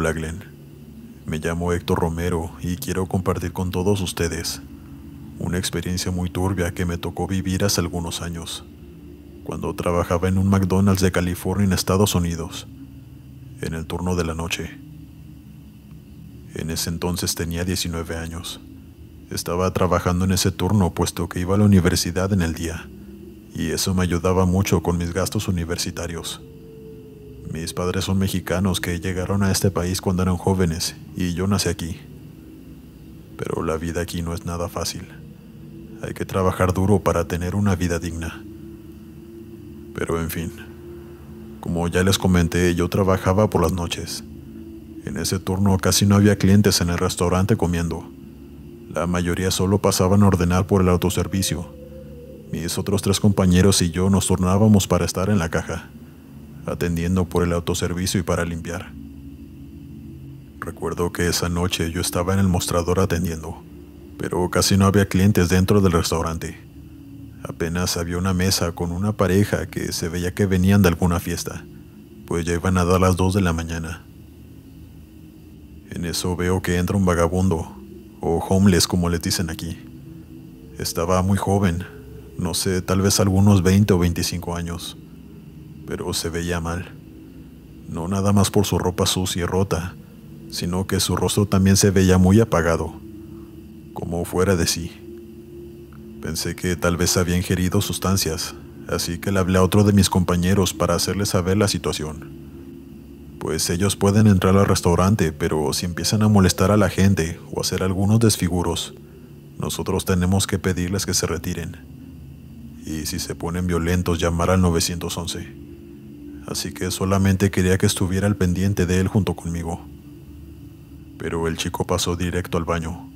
Hola Glenn, me llamo Héctor Romero y quiero compartir con todos ustedes una experiencia muy turbia que me tocó vivir hace algunos años, cuando trabajaba en un McDonald's de California en Estados Unidos, en el turno de la noche. En ese entonces tenía 19 años. Estaba trabajando en ese turno puesto que iba a la universidad en el día, y eso me ayudaba mucho con mis gastos universitarios. Mis padres son mexicanos que llegaron a este país cuando eran jóvenes y yo nací aquí. Pero la vida aquí no es nada fácil. Hay que trabajar duro para tener una vida digna. Pero en fin, como ya les comenté, yo trabajaba por las noches. En ese turno casi no había clientes en el restaurante comiendo. La mayoría solo pasaban a ordenar por el autoservicio. Mis otros tres compañeros y yo nos turnábamos para estar en la caja atendiendo por el autoservicio y para limpiar. Recuerdo que esa noche yo estaba en el mostrador atendiendo, pero casi no había clientes dentro del restaurante. Apenas había una mesa con una pareja que se veía que venían de alguna fiesta, pues ya iban a dar las 2 de la mañana. En eso veo que entra un vagabundo, o homeless como le dicen aquí. Estaba muy joven, no sé, tal vez algunos 20 o 25 años pero se veía mal. No nada más por su ropa sucia y rota, sino que su rostro también se veía muy apagado, como fuera de sí. Pensé que tal vez había ingerido sustancias, así que le hablé a otro de mis compañeros para hacerle saber la situación. Pues ellos pueden entrar al restaurante, pero si empiezan a molestar a la gente o hacer algunos desfiguros, nosotros tenemos que pedirles que se retiren. Y si se ponen violentos, llamar al 911 así que solamente quería que estuviera al pendiente de él junto conmigo. Pero el chico pasó directo al baño.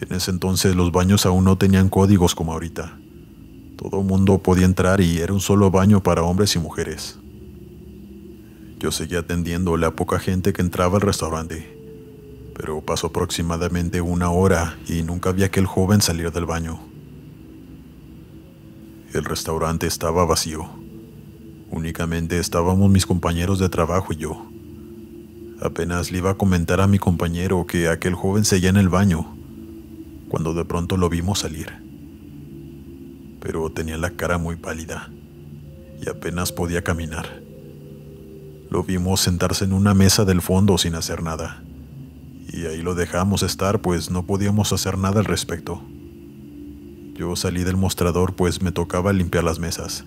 En ese entonces los baños aún no tenían códigos como ahorita. Todo mundo podía entrar y era un solo baño para hombres y mujeres. Yo seguía atendiendo la poca gente que entraba al restaurante, pero pasó aproximadamente una hora y nunca vi a aquel joven salir del baño. El restaurante estaba vacío Únicamente estábamos mis compañeros de trabajo y yo. Apenas le iba a comentar a mi compañero que aquel joven seguía en el baño, cuando de pronto lo vimos salir. Pero tenía la cara muy pálida y apenas podía caminar. Lo vimos sentarse en una mesa del fondo sin hacer nada. Y ahí lo dejamos estar, pues no podíamos hacer nada al respecto. Yo salí del mostrador, pues me tocaba limpiar las mesas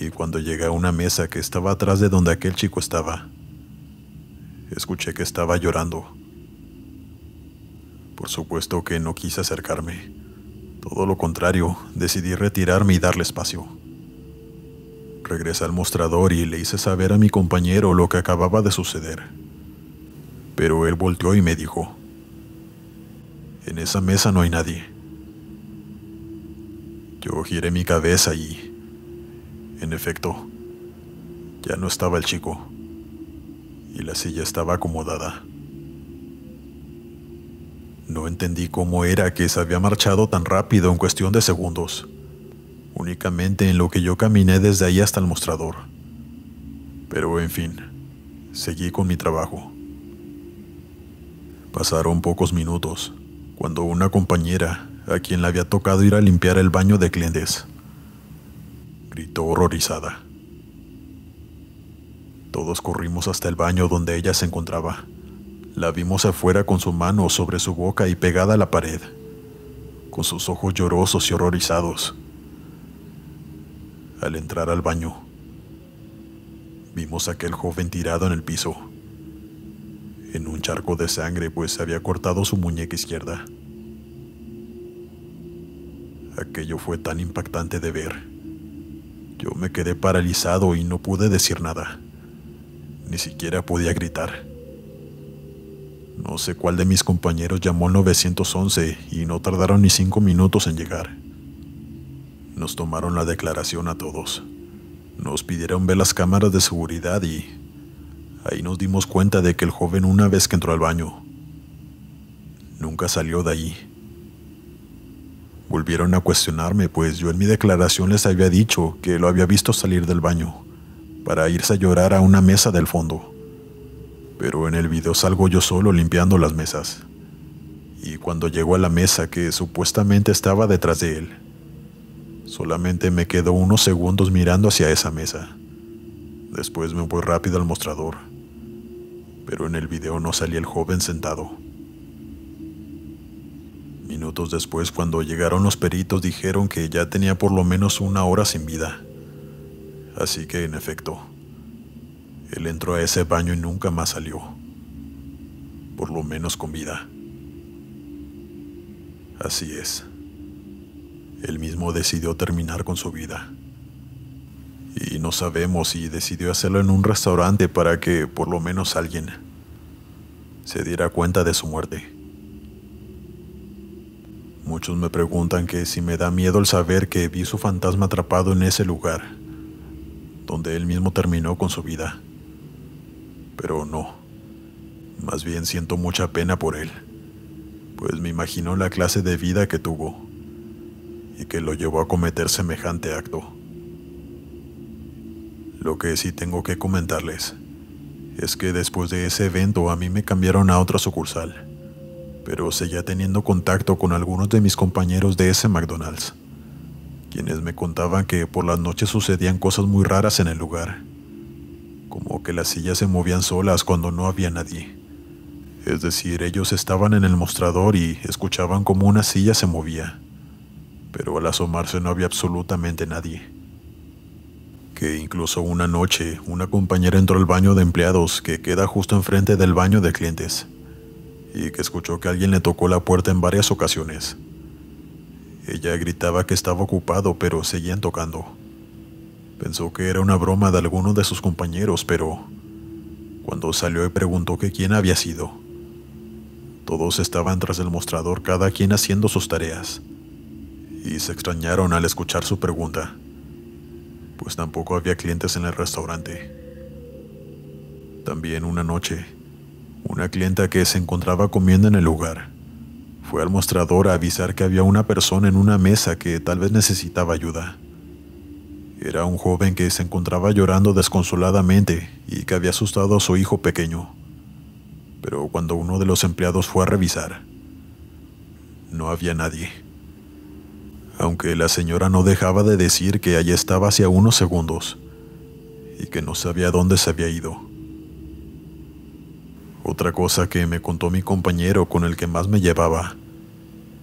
y cuando llegué a una mesa que estaba atrás de donde aquel chico estaba, escuché que estaba llorando. Por supuesto que no quise acercarme. Todo lo contrario, decidí retirarme y darle espacio. Regresé al mostrador y le hice saber a mi compañero lo que acababa de suceder. Pero él volteó y me dijo, en esa mesa no hay nadie. Yo giré mi cabeza y en efecto, ya no estaba el chico, y la silla estaba acomodada. No entendí cómo era que se había marchado tan rápido en cuestión de segundos, únicamente en lo que yo caminé desde ahí hasta el mostrador. Pero en fin, seguí con mi trabajo. Pasaron pocos minutos, cuando una compañera, a quien le había tocado ir a limpiar el baño de clientes, gritó horrorizada. Todos corrimos hasta el baño donde ella se encontraba. La vimos afuera con su mano sobre su boca y pegada a la pared, con sus ojos llorosos y horrorizados. Al entrar al baño, vimos a aquel joven tirado en el piso, en un charco de sangre pues se había cortado su muñeca izquierda. Aquello fue tan impactante de ver yo me quedé paralizado y no pude decir nada. Ni siquiera podía gritar. No sé cuál de mis compañeros llamó 911 y no tardaron ni cinco minutos en llegar. Nos tomaron la declaración a todos. Nos pidieron ver las cámaras de seguridad y ahí nos dimos cuenta de que el joven una vez que entró al baño, nunca salió de ahí. Volvieron a cuestionarme, pues yo en mi declaración les había dicho que lo había visto salir del baño, para irse a llorar a una mesa del fondo. Pero en el video salgo yo solo limpiando las mesas. Y cuando llegó a la mesa que supuestamente estaba detrás de él, solamente me quedo unos segundos mirando hacia esa mesa. Después me voy rápido al mostrador. Pero en el video no salía el joven sentado después, cuando llegaron los peritos, dijeron que ya tenía por lo menos una hora sin vida. Así que, en efecto, él entró a ese baño y nunca más salió. Por lo menos con vida. Así es. Él mismo decidió terminar con su vida. Y no sabemos si decidió hacerlo en un restaurante para que por lo menos alguien se diera cuenta de su muerte. Muchos me preguntan que si me da miedo el saber que vi su fantasma atrapado en ese lugar, donde él mismo terminó con su vida. Pero no. Más bien siento mucha pena por él, pues me imagino la clase de vida que tuvo y que lo llevó a cometer semejante acto. Lo que sí tengo que comentarles es que después de ese evento a mí me cambiaron a otra sucursal pero seguía teniendo contacto con algunos de mis compañeros de ese McDonald's, quienes me contaban que por las noches sucedían cosas muy raras en el lugar, como que las sillas se movían solas cuando no había nadie. Es decir, ellos estaban en el mostrador y escuchaban como una silla se movía, pero al asomarse no había absolutamente nadie. Que incluso una noche una compañera entró al baño de empleados que queda justo enfrente del baño de clientes y que escuchó que alguien le tocó la puerta en varias ocasiones. Ella gritaba que estaba ocupado, pero seguían tocando. Pensó que era una broma de alguno de sus compañeros, pero cuando salió y preguntó que quién había sido, todos estaban tras el mostrador, cada quien haciendo sus tareas, y se extrañaron al escuchar su pregunta, pues tampoco había clientes en el restaurante. También una noche, una clienta que se encontraba comiendo en el lugar fue al mostrador a avisar que había una persona en una mesa que tal vez necesitaba ayuda. Era un joven que se encontraba llorando desconsoladamente y que había asustado a su hijo pequeño. Pero cuando uno de los empleados fue a revisar, no había nadie. Aunque la señora no dejaba de decir que allí estaba hacia unos segundos y que no sabía dónde se había ido. Otra cosa que me contó mi compañero con el que más me llevaba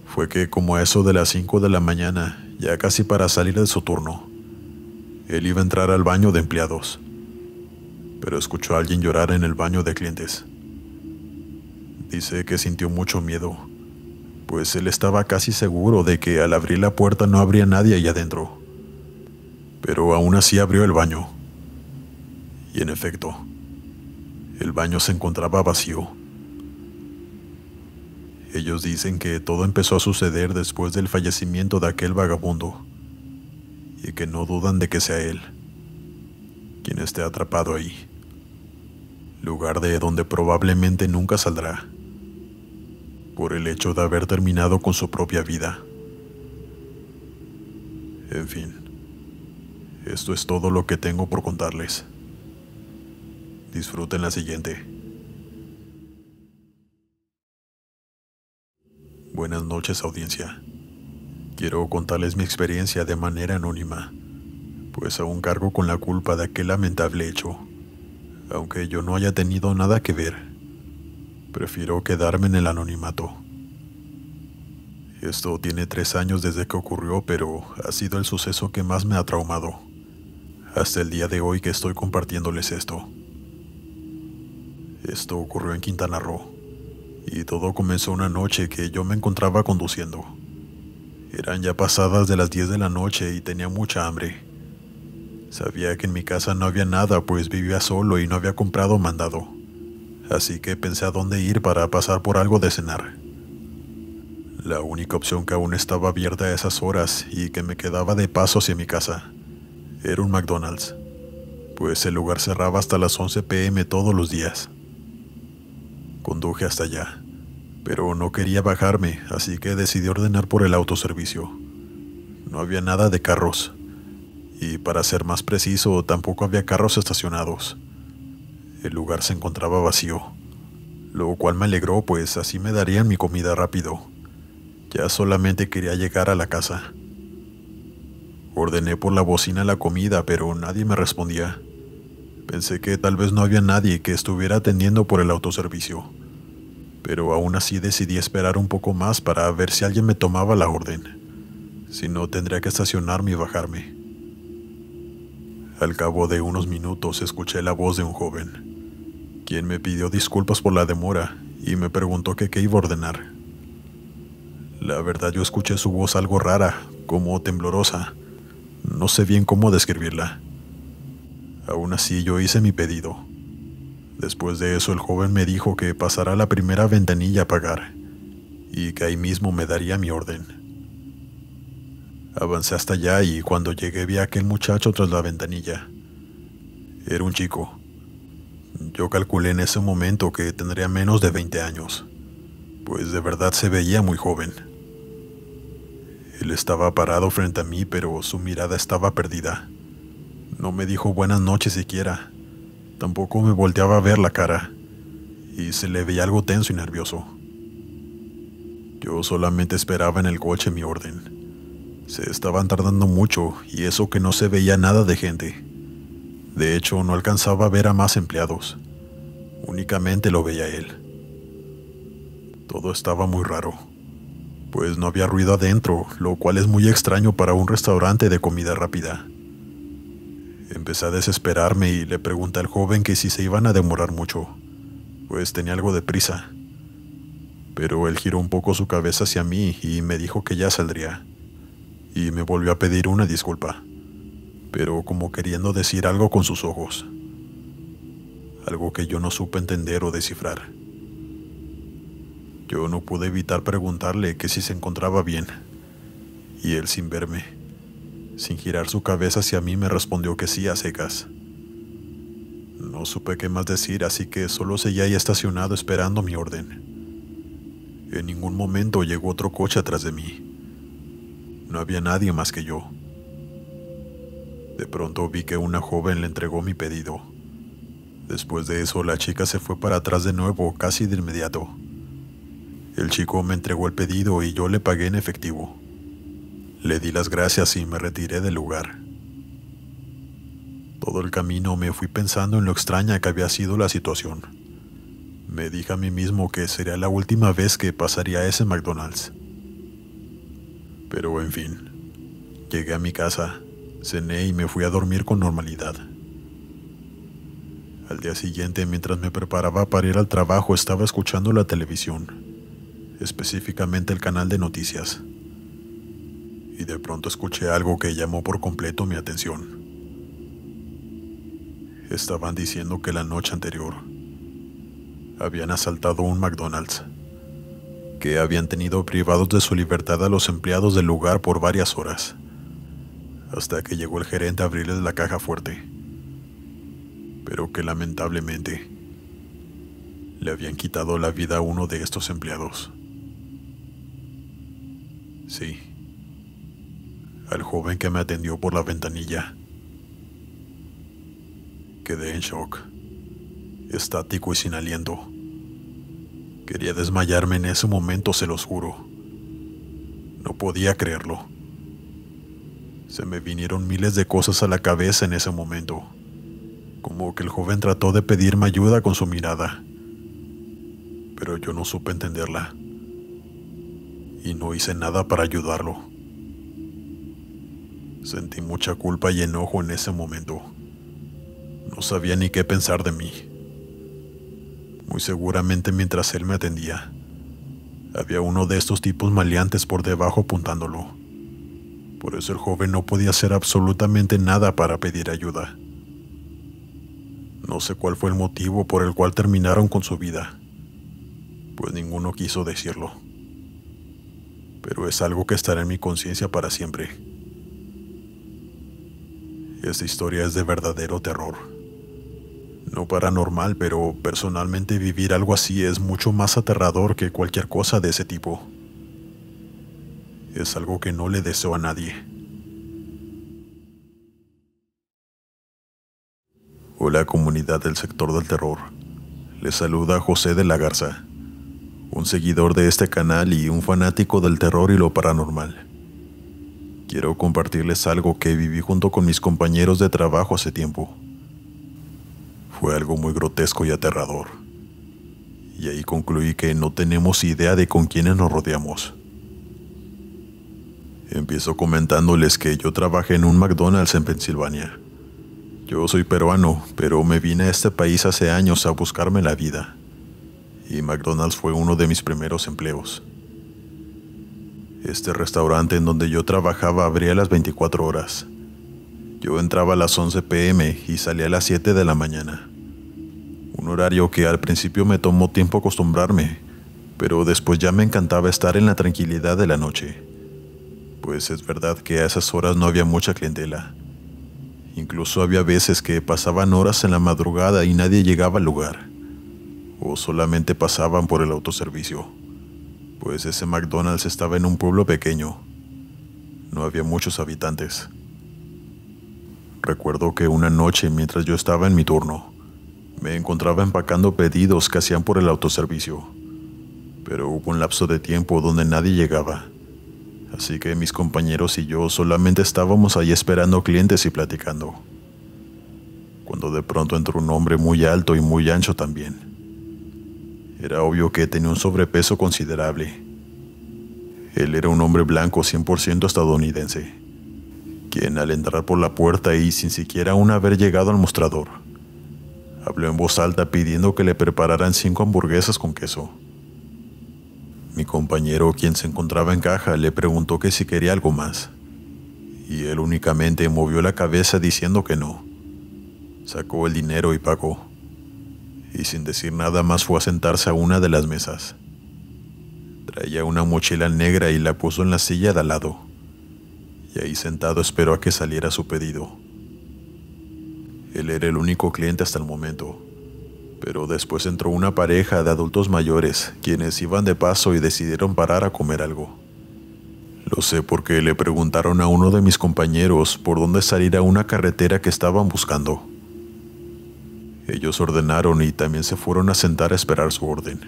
fue que como a eso de las 5 de la mañana, ya casi para salir de su turno, él iba a entrar al baño de empleados, pero escuchó a alguien llorar en el baño de clientes. Dice que sintió mucho miedo, pues él estaba casi seguro de que al abrir la puerta no habría nadie ahí adentro. Pero aún así abrió el baño. Y en efecto, el baño se encontraba vacío. Ellos dicen que todo empezó a suceder después del fallecimiento de aquel vagabundo y que no dudan de que sea él quien esté atrapado ahí, lugar de donde probablemente nunca saldrá por el hecho de haber terminado con su propia vida. En fin, esto es todo lo que tengo por contarles. Disfruten la siguiente. Buenas noches audiencia. Quiero contarles mi experiencia de manera anónima, pues aún cargo con la culpa de aquel lamentable hecho, aunque yo no haya tenido nada que ver. Prefiero quedarme en el anonimato. Esto tiene tres años desde que ocurrió, pero ha sido el suceso que más me ha traumado, hasta el día de hoy que estoy compartiéndoles esto. Esto ocurrió en Quintana Roo, y todo comenzó una noche que yo me encontraba conduciendo. Eran ya pasadas de las 10 de la noche y tenía mucha hambre. Sabía que en mi casa no había nada, pues vivía solo y no había comprado mandado. Así que pensé a dónde ir para pasar por algo de cenar. La única opción que aún estaba abierta a esas horas y que me quedaba de paso hacia mi casa era un McDonald's, pues el lugar cerraba hasta las 11 pm todos los días conduje hasta allá, pero no quería bajarme, así que decidí ordenar por el autoservicio. No había nada de carros, y para ser más preciso, tampoco había carros estacionados. El lugar se encontraba vacío, lo cual me alegró, pues así me darían mi comida rápido. Ya solamente quería llegar a la casa. Ordené por la bocina la comida, pero nadie me respondía. Pensé que tal vez no había nadie que estuviera atendiendo por el autoservicio pero aún así decidí esperar un poco más para ver si alguien me tomaba la orden. Si no, tendría que estacionarme y bajarme. Al cabo de unos minutos escuché la voz de un joven, quien me pidió disculpas por la demora y me preguntó qué iba a ordenar. La verdad yo escuché su voz algo rara, como temblorosa. No sé bien cómo describirla. Aún así yo hice mi pedido. Después de eso el joven me dijo que pasará la primera ventanilla a pagar y que ahí mismo me daría mi orden. Avancé hasta allá y cuando llegué vi a aquel muchacho tras la ventanilla. Era un chico. Yo calculé en ese momento que tendría menos de 20 años, pues de verdad se veía muy joven. Él estaba parado frente a mí, pero su mirada estaba perdida. No me dijo buenas noches siquiera. Tampoco me volteaba a ver la cara, y se le veía algo tenso y nervioso. Yo solamente esperaba en el coche mi orden. Se estaban tardando mucho y eso que no se veía nada de gente. De hecho, no alcanzaba a ver a más empleados. Únicamente lo veía él. Todo estaba muy raro, pues no había ruido adentro, lo cual es muy extraño para un restaurante de comida rápida. Empecé a desesperarme y le pregunté al joven que si se iban a demorar mucho, pues tenía algo de prisa. Pero él giró un poco su cabeza hacia mí y me dijo que ya saldría. Y me volvió a pedir una disculpa, pero como queriendo decir algo con sus ojos. Algo que yo no supe entender o descifrar. Yo no pude evitar preguntarle que si se encontraba bien, y él sin verme sin girar su cabeza hacia mí me respondió que sí a secas. No supe qué más decir, así que solo seguía ahí estacionado esperando mi orden. En ningún momento llegó otro coche atrás de mí. No había nadie más que yo. De pronto vi que una joven le entregó mi pedido. Después de eso, la chica se fue para atrás de nuevo, casi de inmediato. El chico me entregó el pedido y yo le pagué en efectivo. Le di las gracias y me retiré del lugar. Todo el camino me fui pensando en lo extraña que había sido la situación. Me dije a mí mismo que sería la última vez que pasaría ese McDonald's. Pero en fin, llegué a mi casa, cené y me fui a dormir con normalidad. Al día siguiente, mientras me preparaba para ir al trabajo, estaba escuchando la televisión, específicamente el canal de noticias y de pronto escuché algo que llamó por completo mi atención. Estaban diciendo que la noche anterior habían asaltado un McDonald's, que habían tenido privados de su libertad a los empleados del lugar por varias horas, hasta que llegó el gerente a abrirles la caja fuerte, pero que lamentablemente le habían quitado la vida a uno de estos empleados. Sí al joven que me atendió por la ventanilla. Quedé en shock, estático y sin aliento. Quería desmayarme en ese momento, se los juro. No podía creerlo. Se me vinieron miles de cosas a la cabeza en ese momento, como que el joven trató de pedirme ayuda con su mirada, pero yo no supe entenderla y no hice nada para ayudarlo. Sentí mucha culpa y enojo en ese momento. No sabía ni qué pensar de mí. Muy seguramente mientras él me atendía, había uno de estos tipos maleantes por debajo apuntándolo. Por eso el joven no podía hacer absolutamente nada para pedir ayuda. No sé cuál fue el motivo por el cual terminaron con su vida, pues ninguno quiso decirlo. Pero es algo que estará en mi conciencia para siempre. Esta historia es de verdadero terror. No paranormal, pero personalmente vivir algo así es mucho más aterrador que cualquier cosa de ese tipo. Es algo que no le deseo a nadie. Hola comunidad del sector del terror. Les saluda José de la Garza, un seguidor de este canal y un fanático del terror y lo paranormal quiero compartirles algo que viví junto con mis compañeros de trabajo hace tiempo. Fue algo muy grotesco y aterrador. Y ahí concluí que no tenemos idea de con quiénes nos rodeamos. Empiezo comentándoles que yo trabajé en un McDonald's en Pensilvania. Yo soy peruano, pero me vine a este país hace años a buscarme la vida. Y McDonald's fue uno de mis primeros empleos. Este restaurante en donde yo trabajaba abría a las 24 horas. Yo entraba a las 11 pm y salía a las 7 de la mañana. Un horario que al principio me tomó tiempo acostumbrarme, pero después ya me encantaba estar en la tranquilidad de la noche. Pues es verdad que a esas horas no había mucha clientela. Incluso había veces que pasaban horas en la madrugada y nadie llegaba al lugar. O solamente pasaban por el autoservicio pues ese McDonald's estaba en un pueblo pequeño. No había muchos habitantes. Recuerdo que una noche mientras yo estaba en mi turno, me encontraba empacando pedidos que hacían por el autoservicio, pero hubo un lapso de tiempo donde nadie llegaba, así que mis compañeros y yo solamente estábamos ahí esperando clientes y platicando, cuando de pronto entró un hombre muy alto y muy ancho también era obvio que tenía un sobrepeso considerable. Él era un hombre blanco 100% estadounidense, quien al entrar por la puerta y sin siquiera aún haber llegado al mostrador, habló en voz alta pidiendo que le prepararan cinco hamburguesas con queso. Mi compañero, quien se encontraba en caja, le preguntó que si quería algo más, y él únicamente movió la cabeza diciendo que no. Sacó el dinero y pagó y sin decir nada más fue a sentarse a una de las mesas. Traía una mochila negra y la puso en la silla de al lado, y ahí sentado esperó a que saliera su pedido. Él era el único cliente hasta el momento, pero después entró una pareja de adultos mayores, quienes iban de paso y decidieron parar a comer algo. Lo sé porque le preguntaron a uno de mis compañeros por dónde salir a una carretera que estaban buscando. Ellos ordenaron y también se fueron a sentar a esperar su orden.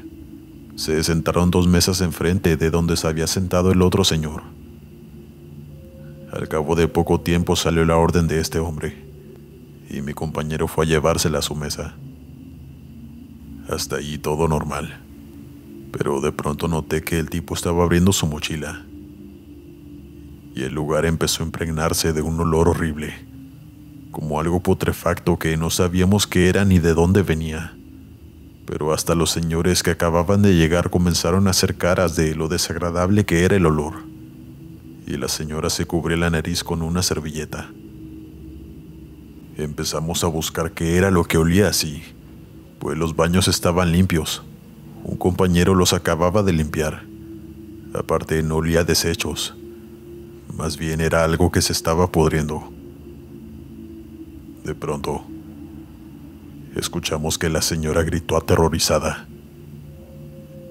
Se sentaron dos mesas enfrente de donde se había sentado el otro señor. Al cabo de poco tiempo salió la orden de este hombre, y mi compañero fue a llevársela a su mesa. Hasta allí todo normal, pero de pronto noté que el tipo estaba abriendo su mochila, y el lugar empezó a impregnarse de un olor horrible como algo putrefacto que no sabíamos qué era ni de dónde venía. Pero hasta los señores que acababan de llegar comenzaron a hacer caras de lo desagradable que era el olor, y la señora se cubrió la nariz con una servilleta. Empezamos a buscar qué era lo que olía así, pues los baños estaban limpios. Un compañero los acababa de limpiar. Aparte, no olía desechos. Más bien era algo que se estaba podriendo. De pronto, escuchamos que la señora gritó aterrorizada,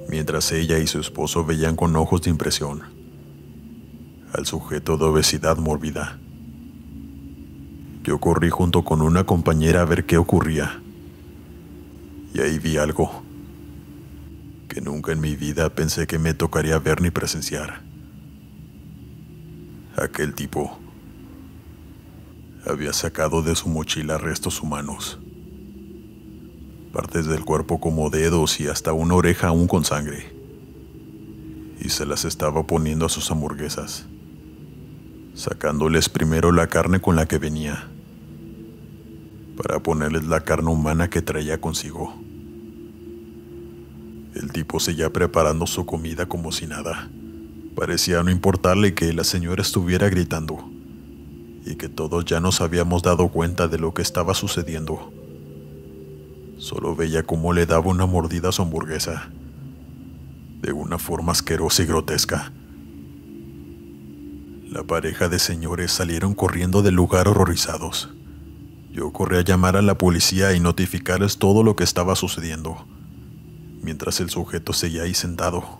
mientras ella y su esposo veían con ojos de impresión al sujeto de obesidad mórbida. Yo corrí junto con una compañera a ver qué ocurría, y ahí vi algo que nunca en mi vida pensé que me tocaría ver ni presenciar. Aquel tipo había sacado de su mochila restos humanos. Partes del cuerpo como dedos y hasta una oreja aún con sangre. Y se las estaba poniendo a sus hamburguesas, sacándoles primero la carne con la que venía, para ponerles la carne humana que traía consigo. El tipo seguía preparando su comida como si nada. Parecía no importarle que la señora estuviera gritando y que todos ya nos habíamos dado cuenta de lo que estaba sucediendo. Solo veía cómo le daba una mordida a su hamburguesa, de una forma asquerosa y grotesca. La pareja de señores salieron corriendo del lugar horrorizados. Yo corrí a llamar a la policía y notificarles todo lo que estaba sucediendo, mientras el sujeto seguía ahí sentado,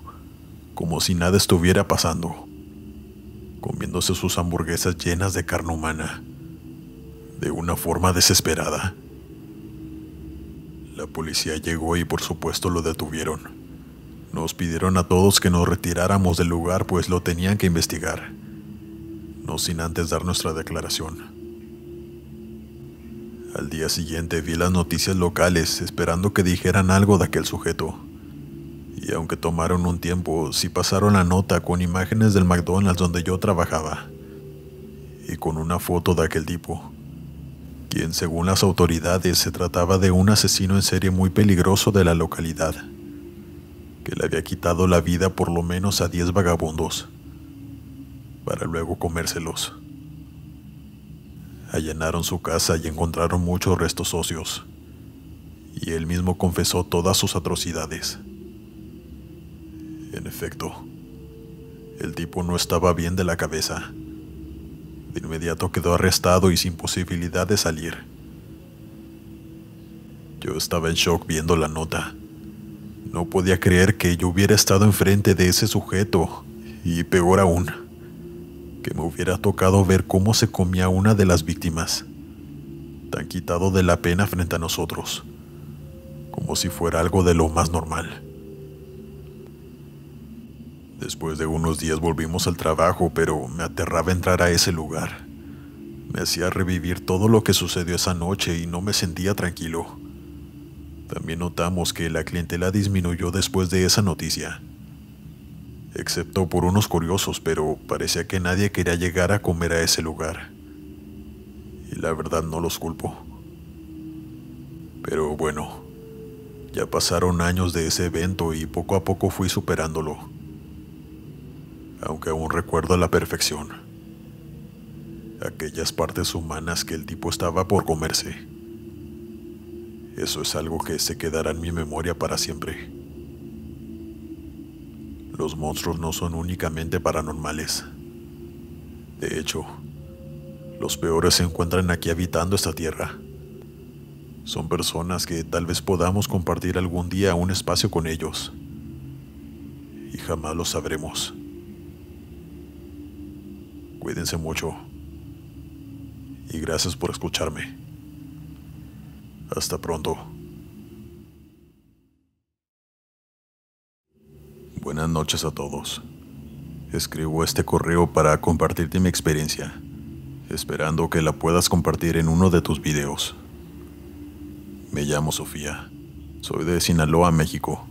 como si nada estuviera pasando comiéndose sus hamburguesas llenas de carne humana, de una forma desesperada. La policía llegó y por supuesto lo detuvieron. Nos pidieron a todos que nos retiráramos del lugar pues lo tenían que investigar, no sin antes dar nuestra declaración. Al día siguiente vi las noticias locales esperando que dijeran algo de aquel sujeto y aunque tomaron un tiempo, sí pasaron la nota con imágenes del McDonald's donde yo trabajaba y con una foto de aquel tipo, quien según las autoridades se trataba de un asesino en serie muy peligroso de la localidad, que le había quitado la vida por lo menos a 10 vagabundos, para luego comérselos. Allanaron su casa y encontraron muchos restos óseos, y él mismo confesó todas sus atrocidades. En efecto, el tipo no estaba bien de la cabeza. De inmediato quedó arrestado y sin posibilidad de salir. Yo estaba en shock viendo la nota. No podía creer que yo hubiera estado enfrente de ese sujeto, y peor aún, que me hubiera tocado ver cómo se comía una de las víctimas, tan quitado de la pena frente a nosotros, como si fuera algo de lo más normal. Después de unos días volvimos al trabajo, pero me aterraba entrar a ese lugar. Me hacía revivir todo lo que sucedió esa noche y no me sentía tranquilo. También notamos que la clientela disminuyó después de esa noticia. Excepto por unos curiosos, pero parecía que nadie quería llegar a comer a ese lugar. Y la verdad no los culpo. Pero bueno, ya pasaron años de ese evento y poco a poco fui superándolo aunque aún recuerdo a la perfección aquellas partes humanas que el tipo estaba por comerse. Eso es algo que se quedará en mi memoria para siempre. Los monstruos no son únicamente paranormales. De hecho, los peores se encuentran aquí habitando esta tierra. Son personas que tal vez podamos compartir algún día un espacio con ellos. Y jamás lo sabremos. Cuídense mucho. Y gracias por escucharme. Hasta pronto. Buenas noches a todos. Escribo este correo para compartirte mi experiencia, esperando que la puedas compartir en uno de tus videos. Me llamo Sofía. Soy de Sinaloa, México.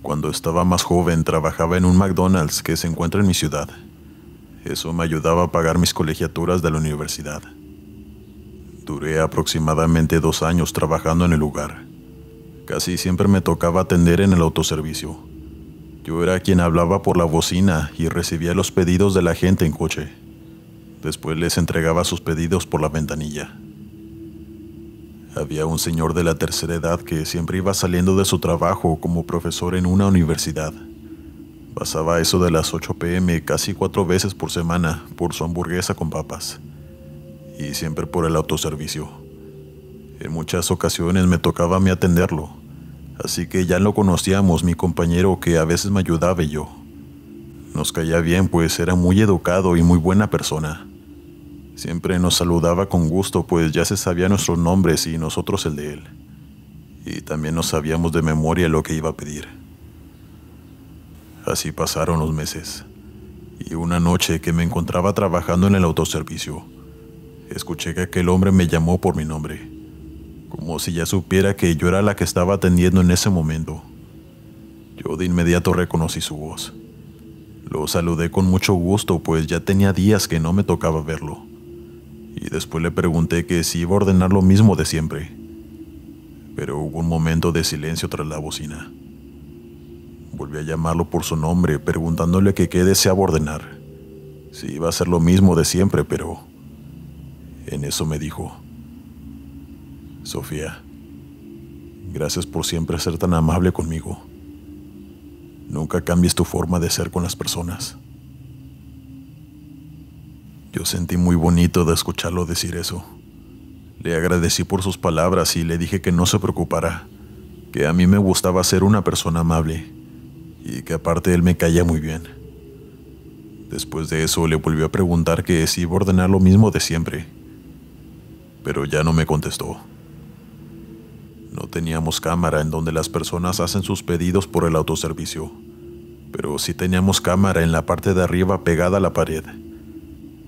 Cuando estaba más joven trabajaba en un McDonald's que se encuentra en mi ciudad. Eso me ayudaba a pagar mis colegiaturas de la universidad. Duré aproximadamente dos años trabajando en el lugar. Casi siempre me tocaba atender en el autoservicio. Yo era quien hablaba por la bocina y recibía los pedidos de la gente en coche. Después les entregaba sus pedidos por la ventanilla. Había un señor de la tercera edad que siempre iba saliendo de su trabajo como profesor en una universidad. Pasaba eso de las 8 pm casi cuatro veces por semana por su hamburguesa con papas. Y siempre por el autoservicio. En muchas ocasiones me tocaba a mí atenderlo, así que ya lo conocíamos mi compañero que a veces me ayudaba y yo. Nos caía bien pues era muy educado y muy buena persona. Siempre nos saludaba con gusto pues ya se sabía nuestros nombres y nosotros el de él. Y también nos sabíamos de memoria lo que iba a pedir. Así pasaron los meses. Y una noche que me encontraba trabajando en el autoservicio, escuché que aquel hombre me llamó por mi nombre, como si ya supiera que yo era la que estaba atendiendo en ese momento. Yo de inmediato reconocí su voz. Lo saludé con mucho gusto, pues ya tenía días que no me tocaba verlo. Y después le pregunté que si iba a ordenar lo mismo de siempre. Pero hubo un momento de silencio tras la bocina. Volví a llamarlo por su nombre, preguntándole que qué deseaba ordenar. Si iba a ser lo mismo de siempre, pero... En eso me dijo, Sofía, gracias por siempre ser tan amable conmigo. Nunca cambies tu forma de ser con las personas. Yo sentí muy bonito de escucharlo decir eso. Le agradecí por sus palabras y le dije que no se preocupara, que a mí me gustaba ser una persona amable y que aparte él me calla muy bien. Después de eso le volvió a preguntar que si iba a ordenar lo mismo de siempre, pero ya no me contestó. No teníamos cámara en donde las personas hacen sus pedidos por el autoservicio, pero sí teníamos cámara en la parte de arriba pegada a la pared.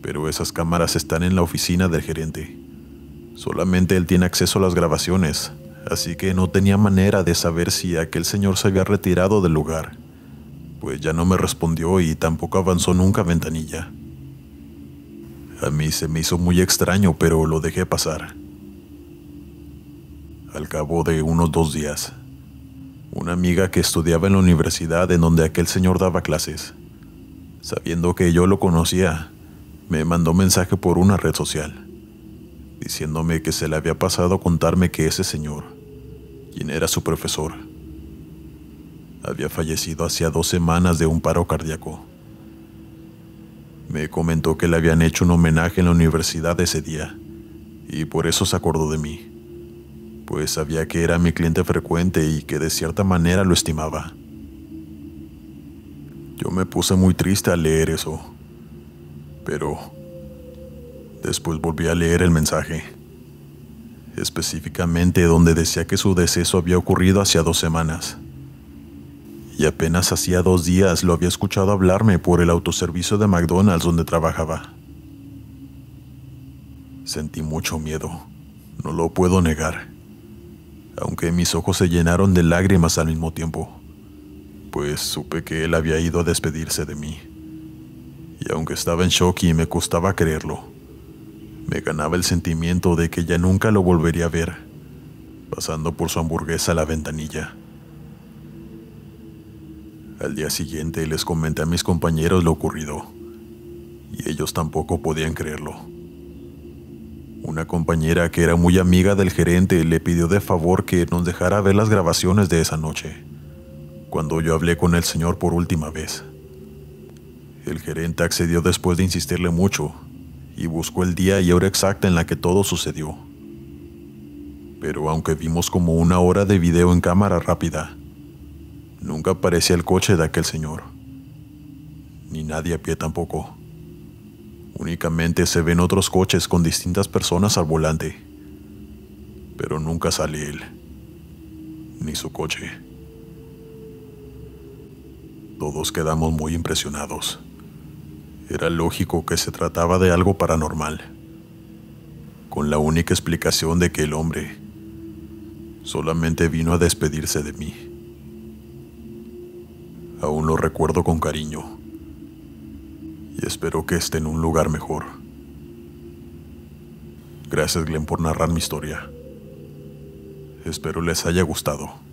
Pero esas cámaras están en la oficina del gerente. Solamente él tiene acceso a las grabaciones, así que no tenía manera de saber si aquel señor se había retirado del lugar pues ya no me respondió y tampoco avanzó nunca ventanilla. A mí se me hizo muy extraño, pero lo dejé pasar. Al cabo de unos dos días, una amiga que estudiaba en la universidad en donde aquel señor daba clases, sabiendo que yo lo conocía, me mandó mensaje por una red social, diciéndome que se le había pasado contarme que ese señor, quien era su profesor, había fallecido hacía dos semanas de un paro cardíaco. Me comentó que le habían hecho un homenaje en la universidad ese día, y por eso se acordó de mí, pues sabía que era mi cliente frecuente y que de cierta manera lo estimaba. Yo me puse muy triste al leer eso, pero después volví a leer el mensaje, específicamente donde decía que su deceso había ocurrido hacia dos semanas y apenas hacía dos días lo había escuchado hablarme por el autoservicio de McDonald's donde trabajaba. Sentí mucho miedo, no lo puedo negar, aunque mis ojos se llenaron de lágrimas al mismo tiempo, pues supe que él había ido a despedirse de mí. Y aunque estaba en shock y me costaba creerlo, me ganaba el sentimiento de que ya nunca lo volvería a ver, pasando por su hamburguesa a la ventanilla. Al día siguiente les comenté a mis compañeros lo ocurrido, y ellos tampoco podían creerlo. Una compañera que era muy amiga del gerente le pidió de favor que nos dejara ver las grabaciones de esa noche, cuando yo hablé con el señor por última vez. El gerente accedió después de insistirle mucho y buscó el día y hora exacta en la que todo sucedió. Pero aunque vimos como una hora de video en cámara rápida, Nunca aparecía el coche de aquel señor. Ni nadie a pie tampoco. Únicamente se ven otros coches con distintas personas al volante. Pero nunca sale él. Ni su coche. Todos quedamos muy impresionados. Era lógico que se trataba de algo paranormal. Con la única explicación de que el hombre solamente vino a despedirse de mí. Aún lo recuerdo con cariño. Y espero que esté en un lugar mejor. Gracias Glenn por narrar mi historia. Espero les haya gustado.